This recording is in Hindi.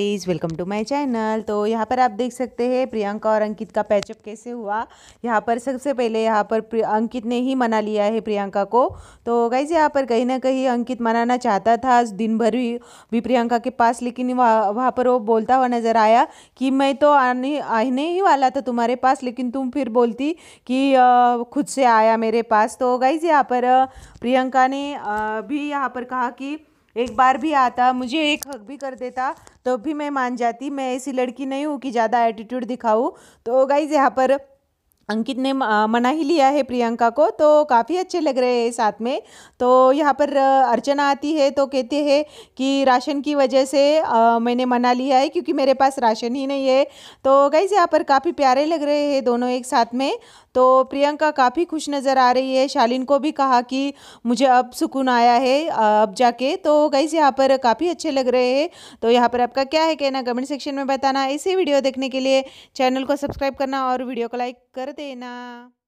please welcome to my channel तो यहाँ पर आप देख सकते हैं प्रियंका और अंकित का पैचअप कैसे हुआ यहाँ पर सबसे पहले यहाँ पर अंकित ने ही मना लिया है प्रियंका को तो गाइज यहाँ पर कहीं ना कहीं अंकित मनाना चाहता था दिन भर भी, भी प्रियंका के पास लेकिन वहाँ वहाँ पर वो बोलता हुआ नज़र आया कि मैं तो आने आने ही वाला था तुम्हारे पास लेकिन तुम फिर बोलती कि खुद से आया मेरे पास तो गाइज यहाँ पर प्रियंका ने भी यहाँ पर कहा कि एक बार भी आता मुझे एक हक भी कर देता तो भी मैं मान जाती मैं ऐसी लड़की नहीं हूँ कि ज़्यादा एटीट्यूड दिखाऊँ तो गाइज यहाँ पर अंकित ने मना ही लिया है प्रियंका को तो काफ़ी अच्छे लग रहे हैं साथ में तो यहाँ पर अर्चना आती है तो कहते हैं कि राशन की वजह से आ, मैंने मना लिया है क्योंकि मेरे पास राशन ही नहीं है तो गाइज यहाँ पर काफ़ी प्यारे लग रहे हैं दोनों एक साथ में तो प्रियंका काफ़ी खुश नज़र आ रही है शालिन को भी कहा कि मुझे अब सुकून आया है अब जाके तो गाइज यहाँ पर काफ़ी अच्छे लग रहे हैं तो यहाँ पर आपका क्या है कहना कमेंट सेक्शन में बताना ऐसी वीडियो देखने के लिए चैनल को सब्सक्राइब करना और वीडियो को लाइक कर देना